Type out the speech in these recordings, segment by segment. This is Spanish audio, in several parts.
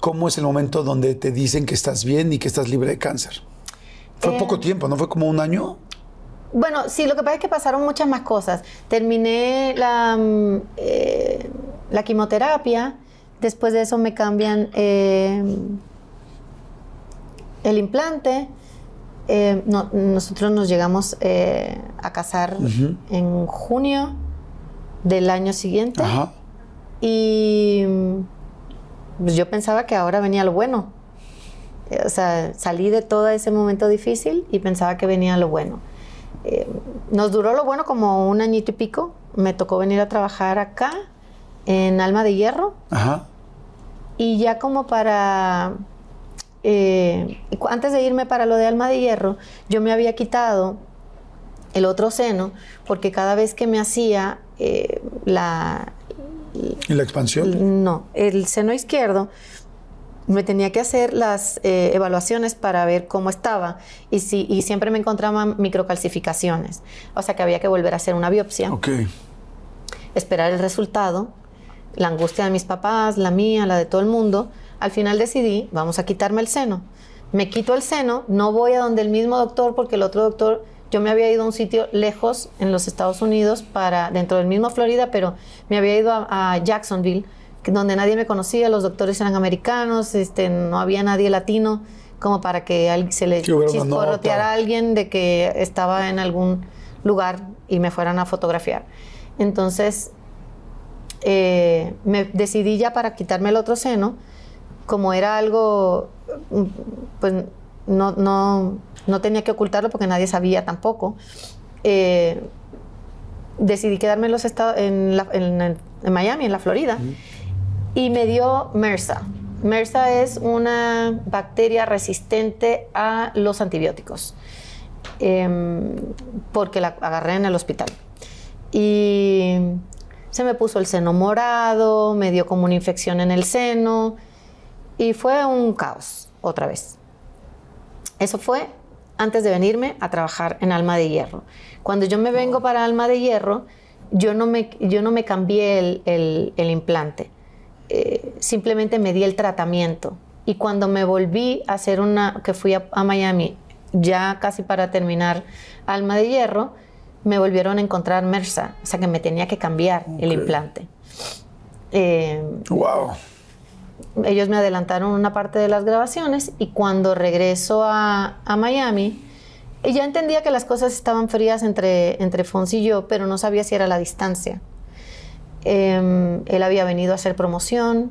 ¿Cómo es el momento donde te dicen que estás bien y que estás libre de cáncer? Fue poco eh, tiempo, ¿no? ¿Fue como un año? Bueno, sí, lo que pasa es que pasaron muchas más cosas. Terminé la, mm, eh, quimioterapia, después de eso me cambian eh, el implante. nosotros nos llegamos a casar en junio del año siguiente. Ajá. Y pues yo pensaba que ahora venía lo bueno. Eh, o sea, salí de todo ese momento difícil y pensaba que venía lo bueno. Eh, nos duró lo bueno como un añito y pico. Me tocó venir a trabajar acá, en Alma de Hierro. Ajá. Y ya como para... Eh, antes de irme para lo de Alma de Hierro, yo me había quitado el otro seno porque cada vez que me hacía la, ¿Y la expansión? No, el seno izquierdo me tenía que hacer las eh, evaluaciones para ver cómo estaba y, si, y siempre me encontraban microcalcificaciones. O sea que había que volver a hacer una biopsia, esperar el resultado, la angustia de mis papás, la mía, la de todo el mundo. Al final decidí, vamos a quitarme el seno. Me quito el seno, no voy a donde el mismo doctor porque el otro doctor yo me había ido a un sitio lejos en los Estados Unidos, para dentro del mismo Florida, pero me había ido a, Jacksonville, donde nadie me conocía, los doctores eran americanos, este, no había nadie latino, como para que se le chisporroteara a alguien de que estaba en algún lugar y me fueran a fotografiar. Entonces, eh, me decidí ya para quitarme el otro seno, como era algo, mm, pues no, no, no tenía que ocultarlo porque nadie sabía tampoco. Eh, decidí quedarme en, los estados, en, Miami, en la Florida, y me dio MRSA. MRSA es una bacteria resistente a los antibióticos, em, porque la agarré en el hospital. Y se me puso el seno morado, me dio como una infección en el seno, y fue un caos otra vez. Eso fue antes de venirme a trabajar en Alma de Hierro. Cuando yo me vengo para Alma de Hierro, yo no me, yo no me cambié el, implante, eh, simplemente me di el tratamiento. Y cuando me volví a hacer una, que fui a, Miami, ya casi para terminar Alma de Hierro, me volvieron a encontrar MERSA, o sea que me tenía que cambiar el implante. wow. Eh, ellos me adelantaron una parte de las grabaciones y cuando regreso a, Miami, ya entendía que las cosas estaban frías entre, entre Fonsi y yo, pero no sabía si era la distancia. Em, él había venido a hacer promoción.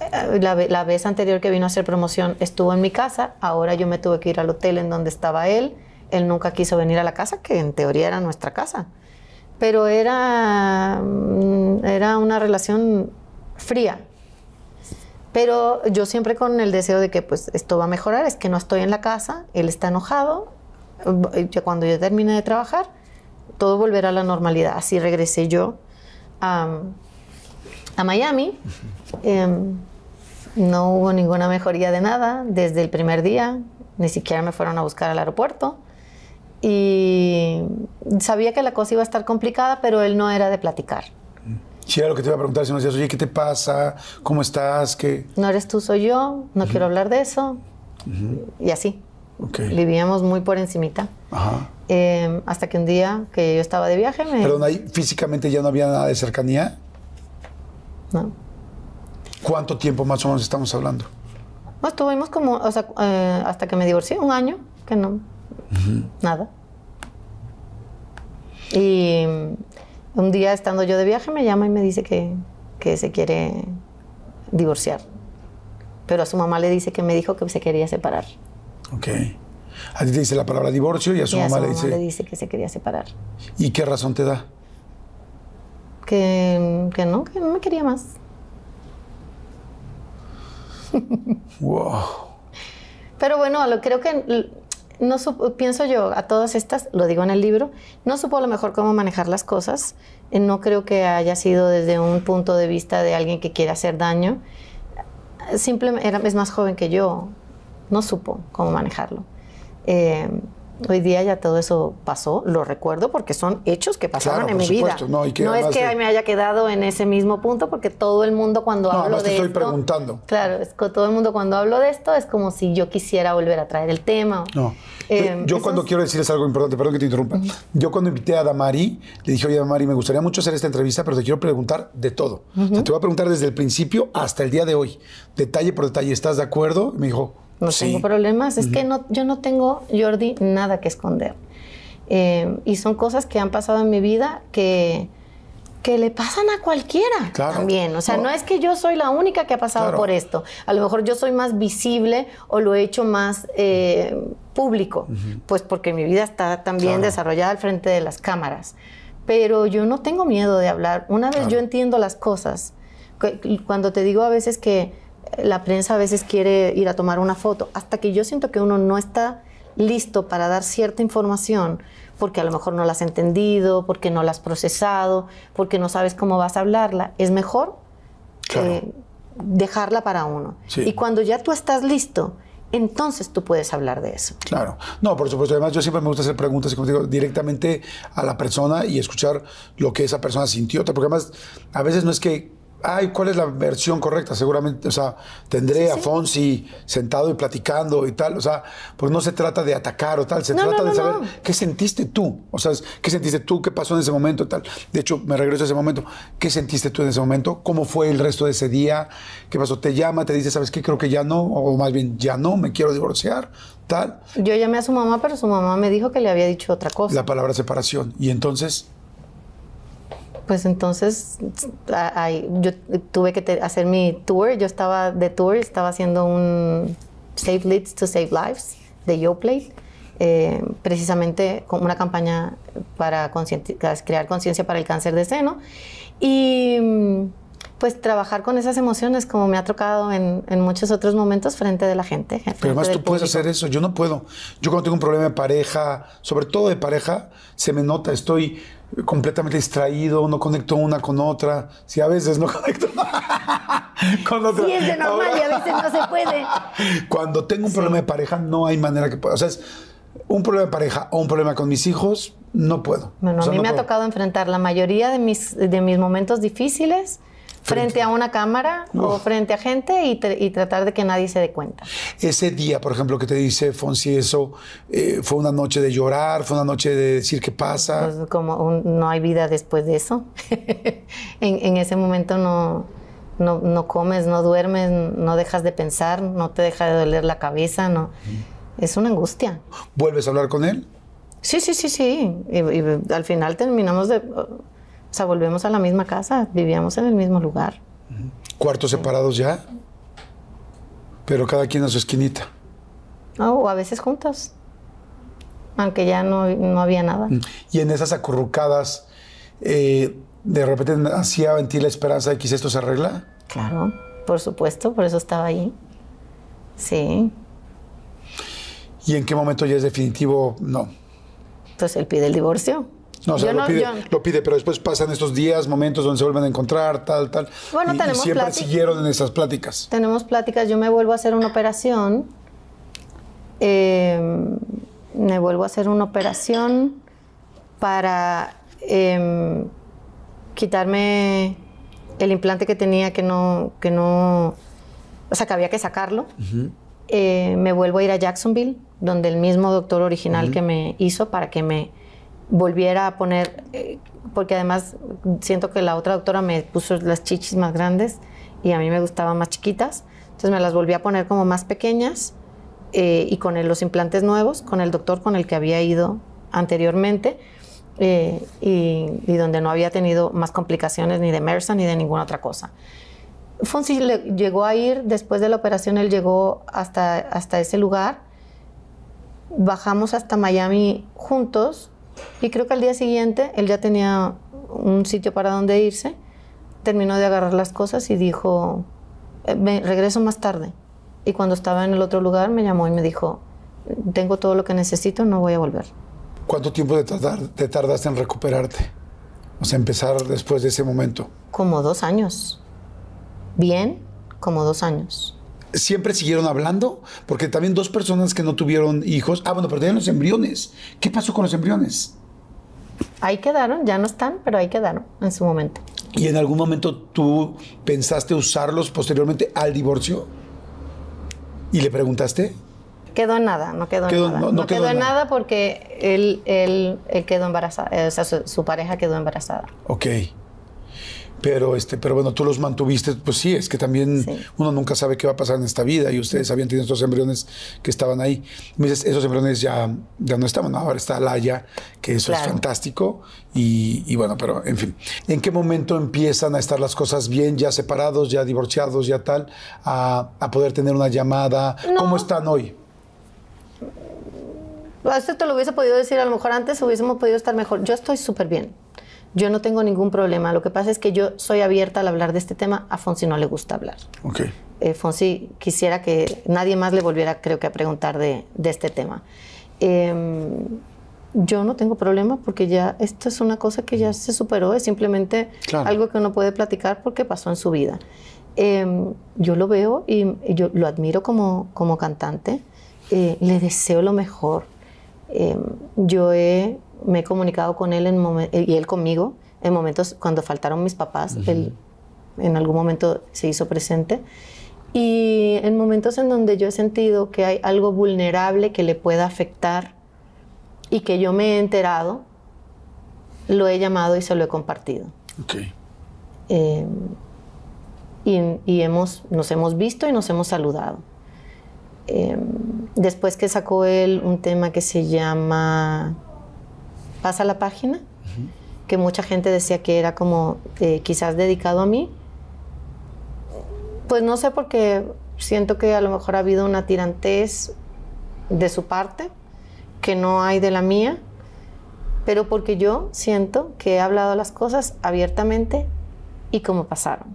Eh, la, vez anterior que vino a hacer promoción estuvo en mi casa, ahora yo me tuve que ir al hotel en donde estaba él. Él nunca quiso venir a la casa, que en teoría era nuestra casa. Pero era mm, una relación fría, pero yo siempre con el deseo de que pues esto va a mejorar, es que no estoy en la casa, él está enojado, cuando yo termine de trabajar, todo volverá a la normalidad. Así regresé yo a, Miami. Em, no hubo ninguna mejoría de nada desde el primer día, ni siquiera me fueron a buscar al aeropuerto. Y sabía que la cosa iba a estar complicada, pero él no era de platicar. Si era lo que te iba a preguntar, si no decías, oye, ¿qué te pasa? ¿Cómo estás? ¿Qué? No eres tú, soy yo, no quiero hablar de eso. Y así. Vivíamos muy por encimita. Ajá. Em, hasta que un día que yo estaba de viaje me... Perdón, ahí físicamente ya no había nada de cercanía. No. ¿Cuánto tiempo más o menos estamos hablando? No, estuvimos pues como, o sea, eh, hasta que me divorcié, un año, que no, nada. Y un día estando yo de viaje me llama y me dice que, se quiere divorciar. Pero a su mamá le dice que me dijo que se quería separar. Ok. A ti te dice la palabra divorcio y a su, mamá, le dice... le dice que se quería separar. ¿Y qué razón te da? Que, que no, que no me quería más. Wow. Pero bueno, creo que no supo, pienso yo, a todas estas, lo digo en el libro, no supo a lo mejor cómo manejar las cosas. Eh, no creo que haya sido desde un punto de vista de alguien que quiere hacer daño. Simplemente era, es más joven que yo, no supo cómo manejarlo. Eh, Hoy día ya todo eso pasó, lo recuerdo porque son hechos que pasaron en mi vida. No, es que me haya quedado en ese mismo punto porque todo el mundo cuando hablo de esto... te estoy preguntando. Claro, es todo el mundo cuando hablo de esto es como si yo quisiera volver a traer el tema. No. yo, eh, cuando quiero decirles algo importante, perdón que te interrumpa. Yo cuando invité a Damari, le dije, oye Damari, me gustaría mucho hacer esta entrevista, pero te quiero preguntar de todo. te voy a preguntar desde el principio hasta el día de hoy, detalle por detalle, ¿estás de acuerdo? me dijo, no tengo problemas. Es que no, yo no tengo, Jordi, nada que esconder. Eh, y son cosas que han pasado en mi vida que, que le pasan a cualquiera también. O sea, no. es que yo soy la única que ha pasado por esto. A lo mejor yo soy más visible o lo he hecho más eh, público, pues porque mi vida está también desarrollada al frente de las cámaras. Pero yo no tengo miedo de hablar. Una vez yo entiendo las cosas, cuando te digo a veces que la prensa a veces quiere ir a tomar una foto. Hasta que yo siento que uno no está listo para dar cierta información, porque a lo mejor no la has entendido, porque no la has procesado, porque no sabes cómo vas a hablarla, es mejor eh, dejarla para uno. Y cuando ya tú estás listo, entonces tú puedes hablar de eso. Claro. No, por supuesto. Además, yo siempre me gusta hacer preguntas, directamente a la persona y escuchar lo que esa persona sintió. Porque además, a veces no es que ay, ¿cuál es la versión correcta? Seguramente, o sea, tendré a Fonsi sentado y platicando y tal. O sea, pues no se trata de atacar o tal, se trata de saber qué sentiste tú. O sea, qué sentiste tú, qué pasó en ese momento y tal. De hecho, me regreso a ese momento. ¿Qué sentiste tú en ese momento? ¿Cómo fue el resto de ese día? ¿Qué pasó? ¿Te llama? ¿Te dice, sabes qué? Creo que ya no, o más bien, ya no, me quiero divorciar. Tal. Yo llamé a su mamá, pero su mamá me dijo que le había dicho otra cosa. La palabra separación. Y entonces pues entonces yo tuve que hacer mi tour. Yo estaba de tour, estaba haciendo un Save Leads to Save Lives de YoPlay, eh, precisamente con una campaña para crear conciencia para el cáncer de seno. Y pues trabajar con esas emociones como me ha tocado en, muchos otros momentos frente de la gente. Pero además tú puedes hacer eso, yo no puedo. Yo cuando tengo un problema de pareja, sobre todo de pareja, se me nota, estoy completamente distraído, no conecto una con otra. Si a veces no conecto con es normal y a veces no se puede. Cuando tengo un problema de pareja, no hay manera que pueda. O sea, es un problema de pareja o un problema con mis hijos, no puedo. Bueno, a mí me ha tocado enfrentar la mayoría de mis, de mis momentos difíciles frente a una cámara o frente a gente y, tratar de que nadie se dé cuenta. Ese día, por ejemplo, que te dice Fonsi eso, eh, ¿fue una noche de llorar? ¿Fue una noche de decir qué pasa? Pues, como no hay vida después de eso. en, ese momento no, no, comes, no duermes, no dejas de pensar, no te deja de doler la cabeza, no. Es una angustia. ¿Vuelves a hablar con él? Sí, sí, sí, sí. y al final terminamos de o sea, volvemos a la misma casa, vivíamos en el mismo lugar. ¿Cuartos separados ya? Pero cada quien a su esquinita. o a veces juntos, aunque ya no, había nada. Mm. Y en esas acurrucadas, eh, de repente hacía en ti la esperanza de que esto se arregla. Claro, por supuesto, por eso estaba ahí. Sí. ¿Y en qué momento ya es definitivo? No. Pues él pide el divorcio. No, o lo, pide, pero después pasan estos días, momentos donde se vuelven a encontrar, tal, tal. Bueno, y, siempre siguieron en esas pláticas. Tenemos pláticas, yo me vuelvo a hacer una operación. Em, me vuelvo a hacer una operación para em, quitarme el implante que tenía que no, que no, o sea, que había que sacarlo. Eh, me vuelvo a ir a Jacksonville, donde el mismo doctor original que me hizo para que me volviera a poner, eh, porque además siento que la otra doctora me puso las chichis más grandes y a mí me gustaban más chiquitas, entonces me las volví a poner como más pequeñas eh, y con los implantes nuevos, con el doctor con el que había ido anteriormente eh, y, donde no había tenido más complicaciones ni de MERSA ni de ninguna otra cosa. Fonsi llegó a ir, después de la operación él llegó hasta, hasta ese lugar, bajamos hasta Miami juntos, y creo que al día siguiente él ya tenía un sitio para donde irse, terminó de agarrar las cosas y dijo, eh, regreso más tarde. Y cuando estaba en el otro lugar me llamó y me dijo, tengo todo lo que necesito, no voy a volver. ¿Cuánto tiempo te, te tardaste en recuperarte? O sea, empezar después de ese momento. Como dos años. Bien, como dos años siempre siguieron hablando, porque también dos personas que no tuvieron hijos, ah, bueno, pero tenían los embriones. ¿Qué pasó con los embriones? Ahí quedaron, ya no están, pero ahí quedaron en su momento. ¿Y en algún momento tú pensaste usarlos posteriormente al divorcio? ¿Y le preguntaste? Quedó en nada, no quedó, en nada. No, quedó, en nada. porque él, quedó embarazada, o sea, su, su pareja quedó embarazada. Ok. Pero, este, pero bueno, tú los mantuviste, pues sí, es que también uno nunca sabe qué va a pasar en esta vida y ustedes habían tenido estos embriones que estaban ahí. Me dices, esos embriones ya, ya no estaban, ahora está Laia, que eso es fantástico y, bueno, pero en fin. ¿En qué momento empiezan a estar las cosas bien, ya separados, ya divorciados, ya tal, a, poder tener una llamada? ¿Cómo están hoy? Esto te lo hubiese podido decir a lo mejor antes, hubiésemos podido estar mejor. Yo estoy súper bien. Yo no tengo ningún problema. Lo que pasa es que yo soy abierta al hablar de este tema. A Fonsi no le gusta hablar. Okay. Eh, Fonsi quisiera que nadie más le volviera, creo que, a preguntar de, este tema. Em, yo no tengo problema porque ya esto es una cosa que ya se superó, es simplemente algo que uno puede platicar porque pasó en su vida. Em, yo lo veo y, y, yo lo admiro como, como cantante, eh, le deseo lo mejor. Em, yo he me he comunicado con él eh, y él conmigo en momentos cuando faltaron mis papás, él en algún momento se hizo presente. Y en momentos en donde yo he sentido que hay algo vulnerable que le pueda afectar y que yo me he enterado, lo he llamado y se lo he compartido. Okay. Em, y, hemos, nos hemos visto y nos hemos saludado. Em, después que sacó él un tema que se llama pasa la página, que mucha gente decía que era como eh, quizás dedicado a mí. Pues no sé porque siento que a lo mejor ha habido una tirantez de su parte, que no hay de la mía, pero porque yo siento que he hablado las cosas abiertamente y como pasaron.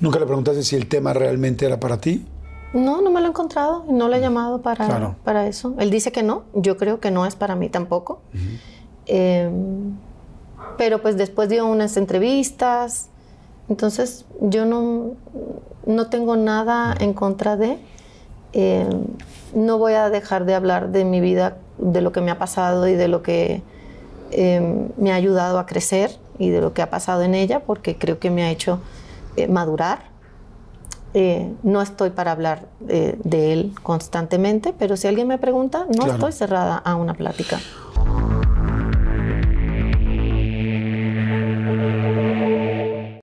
¿Nunca le preguntaste si el tema realmente era para ti? No, no me lo he encontrado, no le he llamado para, para eso. Él dice que no, yo creo que no es para mí tampoco. Em, pero pues después dio unas entrevistas. Entonces yo no, no tengo nada en contra de... Em, no voy a dejar de hablar de mi vida, de lo que me ha pasado y de lo que em, me ha ayudado a crecer y de lo que ha pasado en ella, porque creo que me ha hecho eh, madurar. Eh, no estoy para hablar eh, de él constantemente, pero si alguien me pregunta, no estoy cerrada a una plática.